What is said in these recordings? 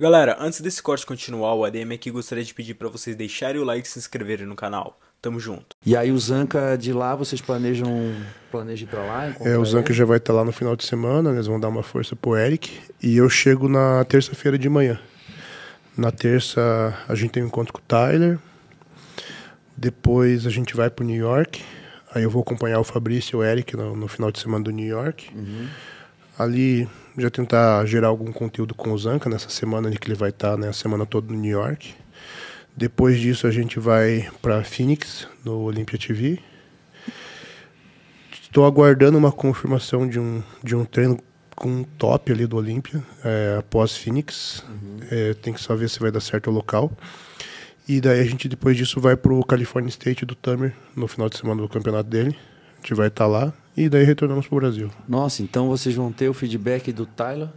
Galera, antes desse corte continuar, o ADM aqui gostaria de pedir para vocês deixarem o like e se inscreverem no canal. Tamo junto. E aí o Zanca de lá, vocês planejam, planejar ir pra lá? É, o Zanca ele? já vai estar tá lá no final de semana, né? eles vão dar uma força pro Eric. E eu chego na terça-feira de manhã. Na terça a gente tem um encontro com o Tyler. Depois a gente vai pro New York. Aí eu vou acompanhar o Fabrício e o Eric no, no final de semana do New York. Uhum. Ali já tentar gerar algum conteúdo com o Zanca nessa semana que ele vai estar, tá, né, a semana toda no New York. Depois disso a gente vai para Phoenix, no Olympia TV. Estou aguardando uma confirmação de um, de um treino com um top ali do Olympia, é, após Phoenix. Uhum. É, tem que só ver se vai dar certo o local. E daí a gente, depois disso, vai para o California State do Tamer, no final de semana do campeonato dele. A gente vai estar tá lá e daí retornamos para o Brasil. Nossa, então vocês vão ter o feedback do Tyler,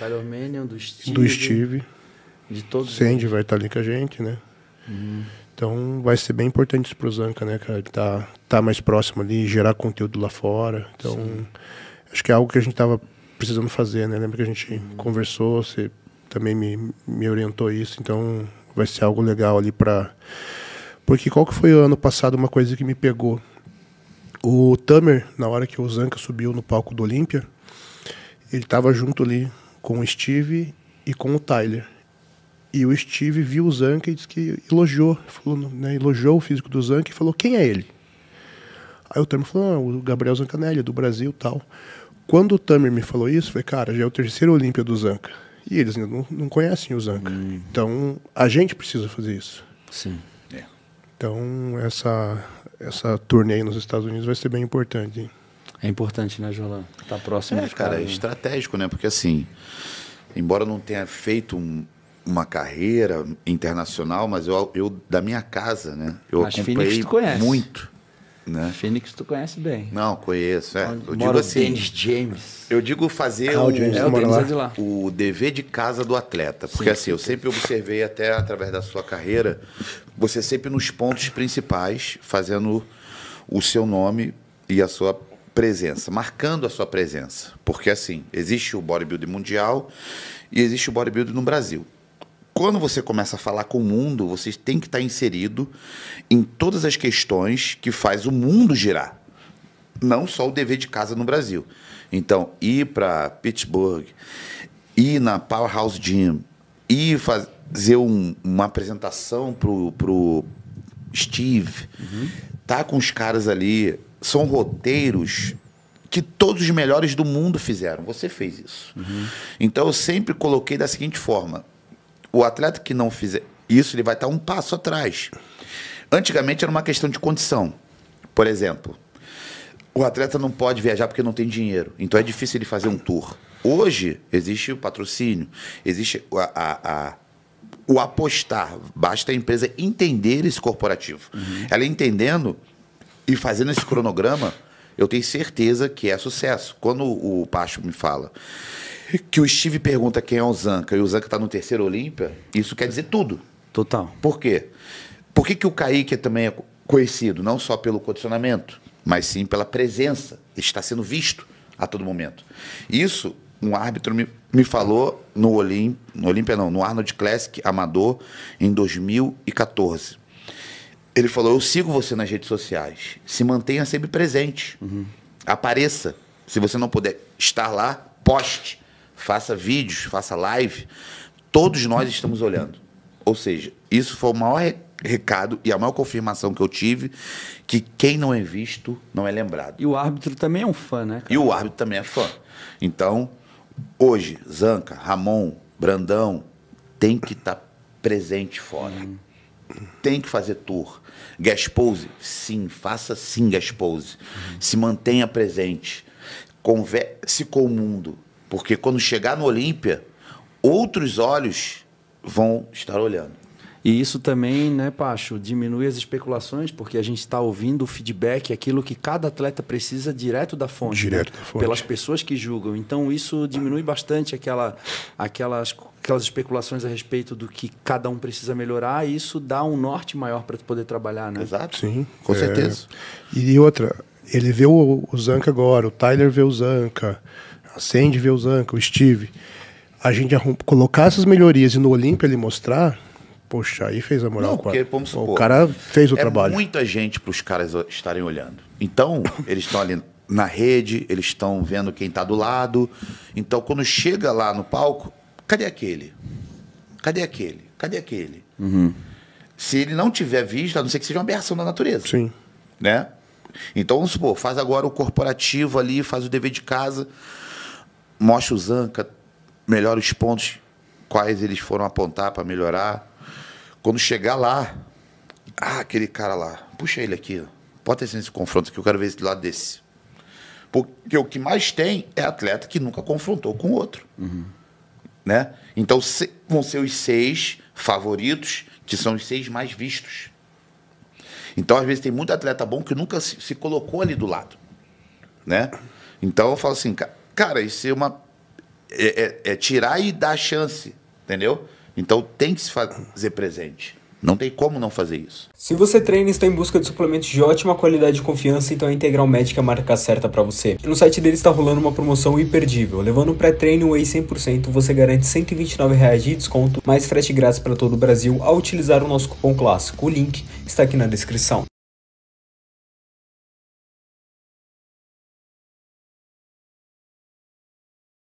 Tyler do Steve. Do Steve. De todos. Sandy vai estar tá ali com a gente, né? Uhum. Então vai ser bem importante isso o Zanca, né, cara? Tá, tá mais próximo ali, gerar conteúdo lá fora. Então, Sim. acho que é algo que a gente estava precisando fazer, né? Lembra que a gente uhum. conversou, você também me, me orientou isso, então vai ser algo legal ali para Porque qual que foi o ano passado uma coisa que me pegou? O Tamer, na hora que o Zanka subiu no palco do Olímpia, ele estava junto ali com o Steve e com o Tyler. E o Steve viu o Zanka e disse que elogiou, falou, né, elogiou o físico do Zanka e falou: quem é ele? Aí o Tamer falou: ah, o Gabriel Zancanelli, do Brasil tal. Quando o Tamer me falou isso, foi cara, já é o terceiro Olímpia do Zanka. E eles não, não conhecem o Zanka. Hum. Então a gente precisa fazer isso. Sim. Então, essa, essa turnê nos Estados Unidos vai ser bem importante. É importante, né, Jolan? Está próximo é, cara, é estratégico, né? Porque assim, embora não tenha feito um, uma carreira internacional, mas eu, eu da minha casa, né? Eu As acompanhei tu conhece. muito. Né? Phoenix tu conhece bem. Não, conheço. É. Eu digo assim. Dennis James. Eu digo fazer ah, o, James é, o, é lá. o dever de casa do atleta. Porque Sim. assim, eu sempre observei até através da sua carreira, você sempre nos pontos principais, fazendo o seu nome e a sua presença, marcando a sua presença. Porque assim, existe o bodybuilding mundial e existe o bodybuilding no Brasil quando você começa a falar com o mundo, você tem que estar inserido em todas as questões que faz o mundo girar. Não só o dever de casa no Brasil. Então, ir para Pittsburgh, ir na Powerhouse Gym, ir fazer um, uma apresentação pro, pro Steve, uhum. tá com os caras ali, são roteiros que todos os melhores do mundo fizeram. Você fez isso. Uhum. Então eu sempre coloquei da seguinte forma: o atleta que não fizer isso, ele vai estar um passo atrás. Antigamente era uma questão de condição. Por exemplo, o atleta não pode viajar porque não tem dinheiro. Então é difícil ele fazer um tour. Hoje existe o patrocínio, existe a, a, a o apostar. Basta a empresa entender esse corporativo. Uhum. Ela entendendo e fazendo esse cronograma, eu tenho certeza que é sucesso. Quando o Pacho me fala que o Steve pergunta quem é o Zanca e o Zanca está no terceiro Olímpia, isso quer dizer tudo. Total. Por quê? Por que, que o Kaique também é conhecido? Não só pelo condicionamento, mas sim pela presença. Ele está sendo visto a todo momento. Isso, um árbitro me, me falou no Olímpia, no Olímpia não, no Arnold Classic Amador, em 2014. Ele falou: Eu sigo você nas redes sociais. Se mantenha sempre presente. Uhum. Apareça. Se você não puder estar lá, poste faça vídeos, faça live, todos nós estamos olhando. Ou seja, isso foi o maior recado e a maior confirmação que eu tive que quem não é visto não é lembrado. E o árbitro também é um fã, né? Cara? E o árbitro também é fã. Então, hoje, Zanca, Ramon, Brandão, tem que estar tá presente fora. Hum. Tem que fazer tour. Gaspose? Sim, faça sim Gaspose. Hum. Se mantenha presente. Converse com o mundo. Porque quando chegar no Olímpia, outros olhos vão estar olhando. E isso também, né, Pacho, diminui as especulações, porque a gente está ouvindo o feedback, aquilo que cada atleta precisa direto da fonte. Né? Direto da fonte. Pelas pessoas que julgam. Então isso diminui bastante aquela, aquelas, aquelas especulações a respeito do que cada um precisa melhorar, e isso dá um norte maior para poder trabalhar, né? Exato. Sim. Com é... certeza. E outra, ele vê o, o Zanca agora, o Tyler vê o Zanca. Acende, a Sandy Velzanca, o Steve, a gente colocar essas melhorias e no Olímpia ele mostrar, poxa, aí fez a moral. Não, porque, vamos supor, o cara fez o é trabalho. muita gente para os caras estarem olhando. Então, eles estão ali na rede, eles estão vendo quem está do lado. Então, quando chega lá no palco, cadê aquele? Cadê aquele? Cadê aquele? Uhum. Se ele não tiver visto, a não ser que seja uma aberração da natureza. Sim. Né? Então, vamos supor, faz agora o corporativo ali, faz o dever de casa mostra o Zanca, melhora os pontos quais eles foram apontar para melhorar. Quando chegar lá, ah, aquele cara lá, puxa ele aqui, pode ter sido esse confronto que eu quero ver esse lado desse. Porque o que mais tem é atleta que nunca confrontou com o outro. Uhum. Né? Então se, vão ser os seis favoritos, que são os seis mais vistos. Então, às vezes, tem muito atleta bom que nunca se, se colocou ali do lado. Né? Então, eu falo assim, cara, Cara, isso é uma. É, é, é tirar e dar chance, entendeu? Então tem que se fazer presente. Não tem como não fazer isso. Se você treina e está em busca de suplementos de ótima qualidade e confiança, então a Integral Médica é a marca certa para você. no site deles está rolando uma promoção imperdível. Levando o pré-treino Whey 100%, você garante R$ reais de desconto, mais frete grátis para todo o Brasil ao utilizar o nosso cupom clássico. O link está aqui na descrição.